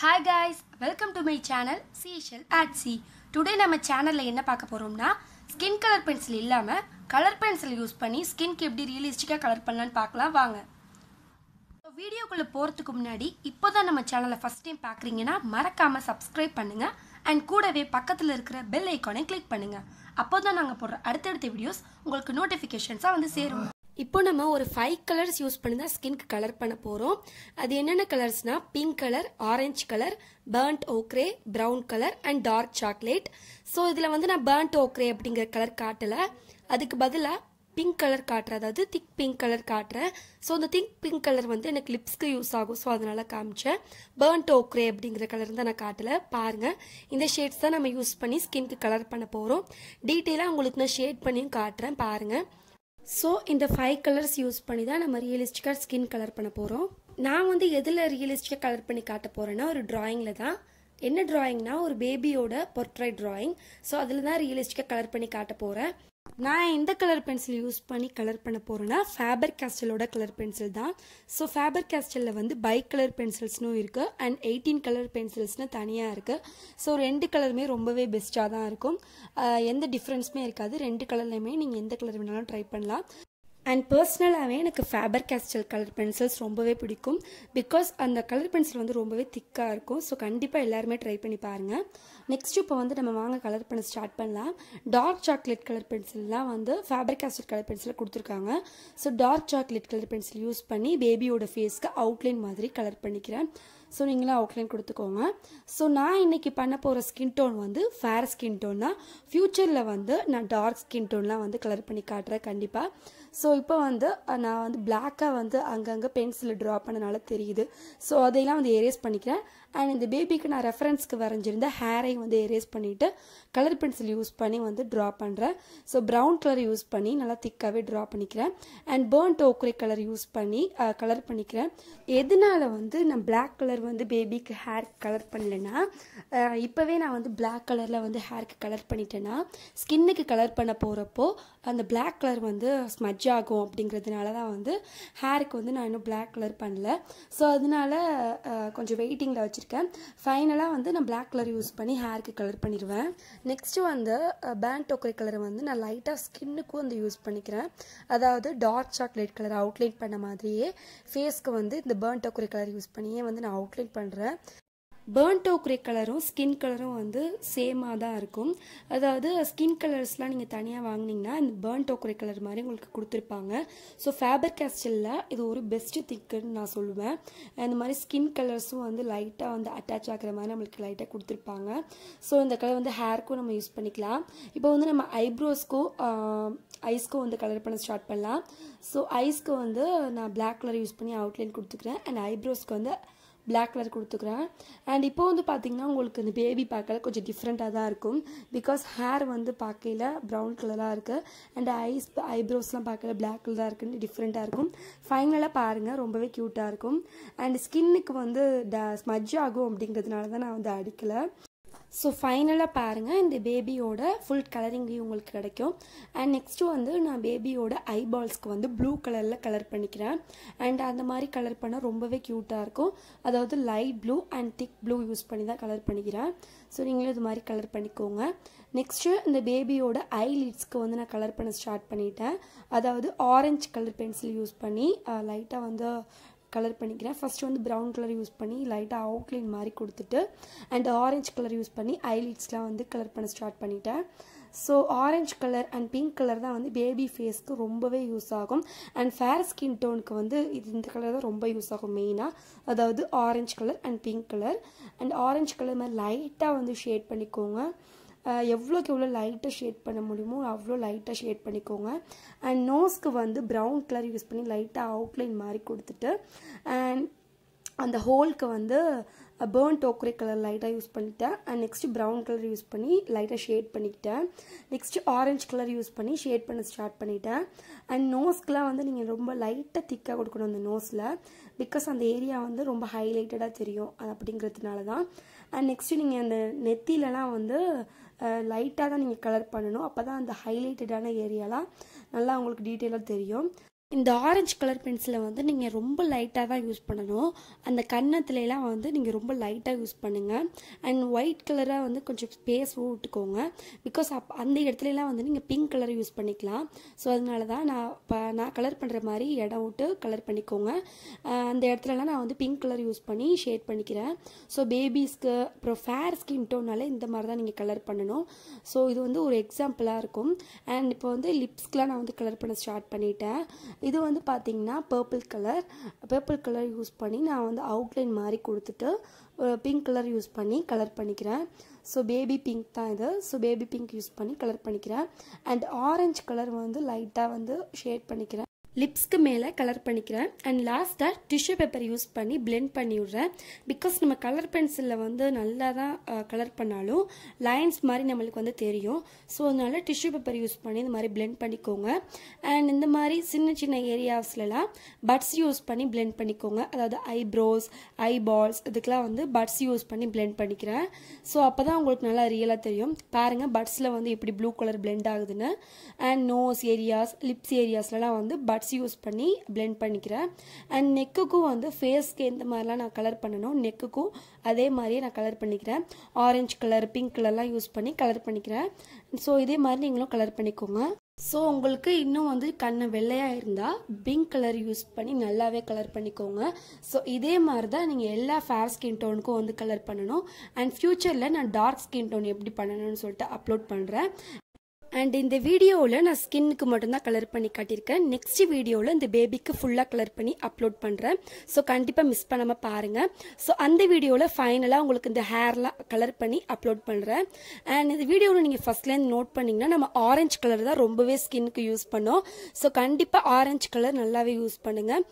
hi guys welcome to my channel ஆட் சி today நம்ம சேனலில் என்ன பார்க்க போகிறோம்னா ஸ்கின் கலர் பென்சில் இல்லாமல் கலர் பென்சில் யூஸ் பண்ணி ஸ்கின்க்கு எப்படி ரியலிஸ்டிக்காக கலர் பண்ணலான்னு பார்க்கலாம் வாங்க வீடியோக்குள்ளே போகிறதுக்கு முன்னாடி இப்போ தான் நம்ம சேனலை ஃபஸ்ட் டைம் பார்க்குறீங்கன்னா மறக்காமல் சப்ஸ்கிரைப் பண்ணுங்கள் அண்ட் கூடவே பக்கத்தில் இருக்கிற பெல் ஐக்கானை கிளிக் பண்ணுங்கள் அப்போ தான் நாங்கள் போடுற அடுத்தடுத்த வீடியோஸ் உங்களுக்கு நோட்டிஃபிகேஷன்ஸாக வந்து சேரும் இப்போ நம்ம ஒரு ஃபைவ் கலர்ஸ் யூஸ் பண்ணி தான் ஸ்கின்க்கு கலர் பண்ண போகிறோம் அது என்னென்ன கலர்ஸ்னால் pink colour orange colour burnt ochre brown colour and dark chocolate so இதில் வந்து நான் பேர்ன்ட் ஓக்ரே அப்படிங்கிற கலர் காட்டலை அதுக்கு பதிலாக பிங்க் கலர் காட்டுறேன் அதாவது திக் பிங்க் கலர் காட்டுறேன் ஸோ அந்த திக் பிங்க் கலர் வந்து எனக்கு லிப்ஸ்க்கு யூஸ் ஆகும் ஸோ அதனால் காமிச்சேன் பேர்ன்ட் ஓக்ரே அப்படிங்கிற கலர் தான் நான் காட்டலை பாருங்கள் இந்த ஷேட்ஸ் தான் நம்ம யூஸ் பண்ணி ஸ்கின்க்கு கலர் பண்ண போகிறோம் டீட்டெயிலாக உங்களுக்கு நான் ஷேட் பண்ணியும் காட்டுறேன் பாருங்கள் ஸோ இந்த ஃபைவ் கலர்ஸ் யூஸ் பண்ணி தான் நம்ம ரியலிஸ்டிக்காக ஸ்கின் கலர் பண்ண போகிறோம் நான் வந்து எதில் ரியலிஸ்டிக்காக கலர் பண்ணி காட்ட போகிறேன்னா ஒரு ட்ராயிங்கில் தான் என்ன ட்ராயிங்னா ஒரு பேபியோட பொர்ட்ரேட் ட்ராயிங் ஸோ அதில் தான் ரியலிஸ்டிக்காக கலர் பண்ணி காட்ட போகிறேன் நான் எந்த கலர் பென்சில் யூஸ் பண்ணி கலர் பண்ண போகிறேன்னா ஃபேபர் கேஸ்டலோட கலர் பென்சில் தான் ஸோ ஃபேபர் கேஸ்டலில் வந்து பை கலர் பென்சில்ஸ்னும் இருக்குது அண்ட் எயிட்டீன் கலர் பென்சில்ஸ்னு தனியாக இருக்குது ஸோ ரெண்டு கலருமே ரொம்பவே பெஸ்ட்டாக தான் இருக்கும் எந்த டிஃப்ரென்ஸுமே இருக்காது ரெண்டு கலர்லையுமே நீங்கள் எந்த கலர் வேணாலும் ட்ரை பண்ணலாம் அண்ட் பர்சனலாகவே எனக்கு ஃபேபர் கேஸ்டல் கலர் பென்சில்ஸ் ரொம்பவே பிடிக்கும் பிகாஸ் அந்த கலர் பென்சில் வந்து ரொம்பவே திக்காக இருக்கும் ஸோ கண்டிப்பாக எல்லாருமே ட்ரை பண்ணி பாருங்கள் நெக்ஸ்ட் இப்போ வந்து நம்ம வாங்க கலர் பண்ண ஸ்டார்ட் பண்ணலாம் டார்க் சாக்லேட் கலர் பென்சில்லாம் வந்து ஃபேபர் கேஸ்டல் கலர் பென்சில் கொடுத்துருக்காங்க so dark chocolate colour pencil use பண்ணி பேபியோட ஃபேஸ்க்கு அவுட்லைன் மாதிரி கலர் பண்ணிக்கிறேன் ஸோ நீங்களும் அவுட்லைன் கொடுத்துக்கோங்க ஸோ நான் இன்றைக்கி பண்ண போகிற ஸ்கின் டோன் வந்து ஃபேர் ஸ்கின் டோன் தான் ஃப்யூச்சரில் வந்து நான் டார்க் ஸ்கின் டோன்லாம் வந்து கலர் பண்ணி காட்டுறேன் கண்டிப்பாக ஸோ இப்போ வந்து நான் வந்து பிளாக்காக வந்து அங்கங்கே பென்சிலில் ட்ரா பண்ணனால தெரியுது ஸோ அதையெல்லாம் வந்து எரேஸ் பண்ணிக்கிறேன் அண்ட் இந்த பேபிக்கு நான் ரெஃபரன்ஸ்க்கு வரைஞ்சிருந்த ஹேரையும் வந்து எரேஸ் பண்ணிவிட்டு கலர் பென்சில் யூஸ் பண்ணி வந்து ட்ரா பண்ணுறேன் ஸோ ப்ரௌன் கலர் யூஸ் பண்ணி நல்லா திக்காகவே ட்ரா பண்ணிக்கிறேன் அண்ட் பேர்ன் டோக்ரே கலர் யூஸ் பண்ணி கலர் பண்ணிக்கிறேன் எதனால் வந்து நான் பிளாக் கலர் வந்து பேபிக்கு ஹேர் கலர் பண்ணலைன்னா இப்போவே நான் வந்து பிளாக் கலரில் வந்து ஹேருக்கு கலர் பண்ணிட்டேன்னா ஸ்கின்னுக்கு கலர் பண்ண போகிறப்போ அந்த பிளாக் கலர் வந்து ஸ்மஜ் ஆகும் அப்படிங்கிறதுனால தான் வந்து ஹேருக்கு வந்து நான் இன்னும் பிளாக் கலர் பண்ணல ஸோ அதனால கொஞ்சம் வெயிட்டிங்கில் வச்சுருக்கேன் ஃபைனலாக வந்து நான் பிளாக் கலர் யூஸ் பண்ணி ஹேருக்கு கலர் பண்ணிடுவேன் நெக்ஸ்ட்டு வந்து பேண்ட் டோக்கரை கலரை வந்து நான் லைட்டாக ஸ்கின்னுக்கும் வந்து யூஸ் பண்ணிக்கிறேன் அதாவது டார்க் சாக்லேட் கலர் அவுட்லைன் பண்ண மாதிரியே ஃபேஸ்க்கு வந்து இந்த பேர்ன் டோக்கரை கலர் யூஸ் பண்ணியே வந்து நான் அவுட்லைன் பண்ணுறேன் பேர்ன் டோ கிரே கலரும் ஸ்கின் கலரும் வந்து சேமாக தான் இருக்கும் அதாவது ஸ்கின் கலர்ஸ்லாம் நீங்கள் தனியாக வாங்கினீங்கன்னா இந்த பேர்ன் டோ கிரே கலர் மாதிரி உங்களுக்கு கொடுத்துருப்பாங்க ஸோ ஃபேபர் கேஸ்டலில் இது ஒரு பெஸ்ட்டு திக்குன்னு நான் சொல்லுவேன் இந்த மாதிரி ஸ்கின் கலர்ஸும் வந்து லைட்டாக வந்து அட்டாச் ஆகிற மாதிரி நம்மளுக்கு லைட்டாக கொடுத்துருப்பாங்க ஸோ இந்த கலர் வந்து ஹேர்க்கும் நம்ம யூஸ் பண்ணிக்கலாம் இப்போ வந்து நம்ம ஐப்ரோஸ்க்கும் ஐஸ்க்கும் வந்து கலர் பண்ண ஸ்டார்ட் பண்ணலாம் ஸோ ஐஸ்க்கு வந்து நான் பிளாக் கலர் யூஸ் பண்ணி அவுட்லைன் கொடுத்துக்கிறேன் அண்ட் ஐப்ரோஸ்க்கு வந்து பிளாக் கலர் கொடுத்துக்கிறேன் அண்ட் இப்போ வந்து பார்த்திங்கன்னா உங்களுக்கு இந்த பேபி பார்க்கல கொஞ்சம் டிஃப்ரெண்ட்டாக தான் இருக்கும் பிகாஸ் ஹேர் வந்து பார்க்கையில் ப்ரௌன் கலராக இருக்குது அண்ட் ஐஸ் ஐப்ரோஸ்லாம் பார்க்கல பிளாக் கலராக இருக்குன்னு டிஃப்ரெண்ட்டாக இருக்கும் ஃபைனலாக பாருங்கள் ரொம்பவே க்யூட்டாக இருக்கும் அண்ட் ஸ்கின்னுக்கு வந்து ட ஸ்மஜ் ஆகும் அப்படிங்கிறதுனால தான் நான் வந்து அடிக்கலை ஸோ ஃபைனலாக பாருங்கள் இந்த பேபியோட ஃபுல் கலரிங் வியூ உங்களுக்கு கிடைக்கும் அண்ட் நெக்ஸ்ட்டு வந்து நான் பேபியோட ஐபால்ஸ்க்கு வந்து ப்ளூ கலரில் கலர் பண்ணிக்கிறேன் அண்ட் அந்த மாதிரி கலர் பண்ணால் ரொம்பவே க்யூட்டாக இருக்கும் அதாவது light blue and thick blue use பண்ணி தான் கலர் பண்ணிக்கிறேன் ஸோ நீங்களும் இது மாதிரி கலர் பண்ணிக்கோங்க நெக்ஸ்ட்டு இந்த பேபியோட ஐ லிட்ஸ்க்கு வந்து நான் கலர் பண்ண ஸ்டார்ட் பண்ணிட்டேன் அதாவது ஆரஞ்ச் கலர் பென்சில் யூஸ் பண்ணி லைட்டாக வந்து கலர் பண்ணிக்கிறேன் ஃபஸ்ட்டு வந்து ப்ரௌன் கலர் யூஸ் பண்ணி லைட்டாக அவுட்லைன் மாதிரி கொடுத்துட்டு அண்ட் ஆரஞ்ச் கலர் யூஸ் பண்ணி ஐலிட்ஸ்லாம் வந்து கலர் பண்ண ஸ்டார்ட் பண்ணிட்டேன் so orange colour and pink colour தான் வந்து பேபி ஃபேஸ்க்கு ரொம்பவே யூஸ் ஆகும் அண்ட் ஃபேர் ஸ்கின் டோனுக்கு வந்து இது இந்த கலர் தான் ரொம்ப யூஸ் ஆகும் மெயினாக அதாவது orange colour and pink colour and orange colour மாதிரி லைட்டாக வந்து ஷேட் பண்ணிக்கோங்க எவ்வளோக்கு எவ்வளோ லைட்டாக ஷேட் பண்ண முடியுமோ அவ்வளோ லைட்டாக ஷேட் பண்ணிக்கோங்க அண்ட் நோஸ்க்கு வந்து ப்ரௌன் கலர் யூஸ் பண்ணி லைட்டாக அவுட்லைன் மாதிரி கொடுத்துட்டு அண்ட் அந்த ஹோல்க்கு வந்து பேர்ன் டோக்கரி கலர் லைட்டாக யூஸ் பண்ணிட்டேன் and next brown colour use பண்ணி லைட்டாக ஷேட் பண்ணிக்கிட்டேன் நெக்ஸ்ட்டு ஆரஞ்ச் கலர் யூஸ் பண்ணி ஷேட் பண்ண ஸ்டார்ட் பண்ணிட்டேன் அண்ட் நோஸ்க்கெலாம் வந்து நீங்கள் ரொம்ப லைட்டாக திக்காக கொடுக்கணும் அந்த நோஸில் பிகாஸ் அந்த ஏரியா வந்து ரொம்ப ஹைலைட்டடாக தெரியும் அப்படிங்கிறதுனால தான் அண்ட் நெக்ஸ்ட்டு நீங்கள் அந்த நெத்திலலாம் வந்து லைட்டாக தான் நீங்கள் கலர் பண்ணணும் அப்போ தான் அந்த ஹைலைட்டடான ஏரியாலாம் நல்லா உங்களுக்கு டீட்டெயிலாக தெரியும் இந்த ஆரஞ்சு கலர் பென்சிலை வந்து நீங்கள் ரொம்ப லைட்டாக தான் யூஸ் பண்ணணும் அந்த கன்னத்துலலாம் வந்து நீங்கள் ரொம்ப லைட்டாக யூஸ் பண்ணுங்கள் அண்ட் ஒயிட் கலராக வந்து கொஞ்சம் ஸ்பேஸ் விட்டுக்கோங்க பிகாஸ் அப் அந்த இடத்துலலாம் வந்து நீங்கள் பிங்க் கலர் யூஸ் பண்ணிக்கலாம் ஸோ அதனால தான் நான் இப்போ நான் கலர் பண்ணுற மாதிரி இடம் விட்டு கலர் பண்ணிக்கோங்க அந்த இடத்துலலாம் நான் வந்து பிங்க் கலர் யூஸ் பண்ணி ஷேட் பண்ணிக்கிறேன் ஸோ பேபிஸ்க்கு அப்புறம் ஃபேர் ஸ்கின் டோனாலே இந்த மாதிரி தான் நீங்கள் கலர் பண்ணணும் ஸோ இது வந்து ஒரு எக்ஸாம்பிளாக இருக்கும் அண்ட் இப்போ வந்து லிப்ஸ்க்கெலாம் நான் வந்து கலர் பண்ண ஸ்டார்ட் பண்ணிட்டேன் இது வந்து பார்த்திங்கன்னா purple colour purple colour use பண்ணி நான் வந்து அவுட்லைன் மாதிரி கொடுத்துட்டு பிங்க் கலர் யூஸ் பண்ணி கலர் பண்ணிக்கிறேன் ஸோ பேபி பிங்க் தான் இது ஸோ பேபி பிங்க் யூஸ் பண்ணி கலர் பண்ணிக்கிறேன் அண்ட் ஆரஞ்சு கலர் வந்து லைட்டாக வந்து ஷேட் பண்ணிக்கிறேன் லிப்ஸ்க்கு மேலே கலர் பண்ணிக்கிறேன் அண்ட் லாஸ்ட்டாக டிஷ்யூ பேப்பர் யூஸ் பண்ணி பிளெண்ட் பண்ணி விட்றேன் பிகாஸ் நம்ம கலர் பென்சிலில் வந்து நல்லா தான் கலர் பண்ணாலும் லைன்ஸ் மாதிரி நம்மளுக்கு வந்து தெரியும் ஸோ அதனால் டிஷ்யூ பேப்பர் யூஸ் பண்ணி இந்த மாதிரி பிளெண்ட் பண்ணிக்கோங்க அண்ட் இந்த மாதிரி சின்ன சின்ன ஏரியாஸ்லலாம் பட்ஸ் யூஸ் பண்ணி பிளெண்ட் பண்ணிக்கோங்க அதாவது ஐப்ரோஸ் ஐபால்ஸ் இதுக்கெலாம் வந்து பட்ஸ் யூஸ் பண்ணி பிளெண்ட் பண்ணிக்கிறேன் ஸோ அப்போ தான் உங்களுக்கு நல்லா ரியலாக தெரியும் பாருங்கள் பட்ஸில் வந்து எப்படி ப்ளூ கலர் பிளெண்ட் ஆகுதுன்னு அண்ட் நோஸ் ஏரியாஸ் லிப்ஸ் ஏரியாஸ்லலாம் வந்து பட்ஸ் க்ளப்ஸ் யூஸ் பண்ணி பிளெண்ட் பண்ணிக்கிறேன் அண்ட் நெக்குக்கும் வந்து ஃபேஸ்க்கு எந்த மாதிரிலாம் நான் கலர் பண்ணணும் நெக்குக்கும் அதே மாதிரியே நான் கலர் பண்ணிக்கிறேன் ஆரஞ்சு கலர் பிங்க் கலர்லாம் யூஸ் பண்ணி கலர் பண்ணிக்கிறேன் ஸோ இதே மாதிரி நீங்களும் கலர் பண்ணிக்கோங்க ஸோ உங்களுக்கு இன்னும் வந்து கண்ணை வெள்ளையாக இருந்தால் பிங்க் கலர் யூஸ் பண்ணி நல்லாவே கலர் பண்ணிக்கோங்க ஸோ இதே மாதிரி தான் நீங்கள் எல்லா ஃபேர் ஸ்கின் டோனுக்கும் வந்து கலர் பண்ணணும் அண்ட் ஃப்யூச்சரில் நான் டார்க் ஸ்கின் டோன் எப்படி பண்ணணும்னு சொல்லிட்டு அப்லோட் பண்ணுறேன் அண்ட் இந்த வீடியோவில் நான் ஸ்கின்னுக்கு மட்டும்தான் கலர் பண்ணி காட்டியிருக்கேன் நெக்ஸ்ட் வீடியோவில் இந்த பேபிக்கு ஃபுல்லாக கலர் பண்ணி அப்லோட் பண்ணுறேன் ஸோ கண்டிப்பாக மிஸ் பண்ணாமல் பாருங்கள் ஸோ அந்த வீடியோவில் ஃபைனலாக உங்களுக்கு இந்த ஹேர்லாம் கலர் பண்ணி அப்லோட் பண்ணுறேன் அண்ட் இந்த வீடியோவில் நீங்கள் ஃபஸ்ட்லேருந்து நோட் பண்ணிங்கன்னா நம்ம ஆரஞ்சு கலர் தான் ரொம்பவே ஸ்கின்னுக்கு யூஸ் பண்ணோம் ஸோ கண்டிப்பாக ஆரஞ்சு கலர் நல்லாவே யூஸ் பண்ணுங்கள்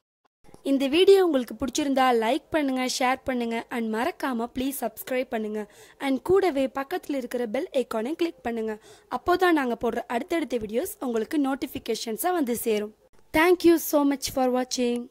இந்த வீடியோ உங்களுக்கு பிடிச்சிருந்தா லைக் பண்ணுங்கள் ஷேர் பண்ணுங்கள் அண்ட் மறக்காமல் ப்ளீஸ் சப்ஸ்கிரைப் பண்ணுங்கள் அண்ட் கூடவே பக்கத்தில் இருக்கிற பெல் ஐக்கானை கிளிக் பண்ணுங்கள் அப்போ தான் நாங்கள் போடுற அடுத்தடுத்த வீடியோஸ் உங்களுக்கு நோட்டிஃபிகேஷன்ஸாக வந்து சேரும் தேங்க்யூ ஸோ மச் ஃபார் வாட்சிங்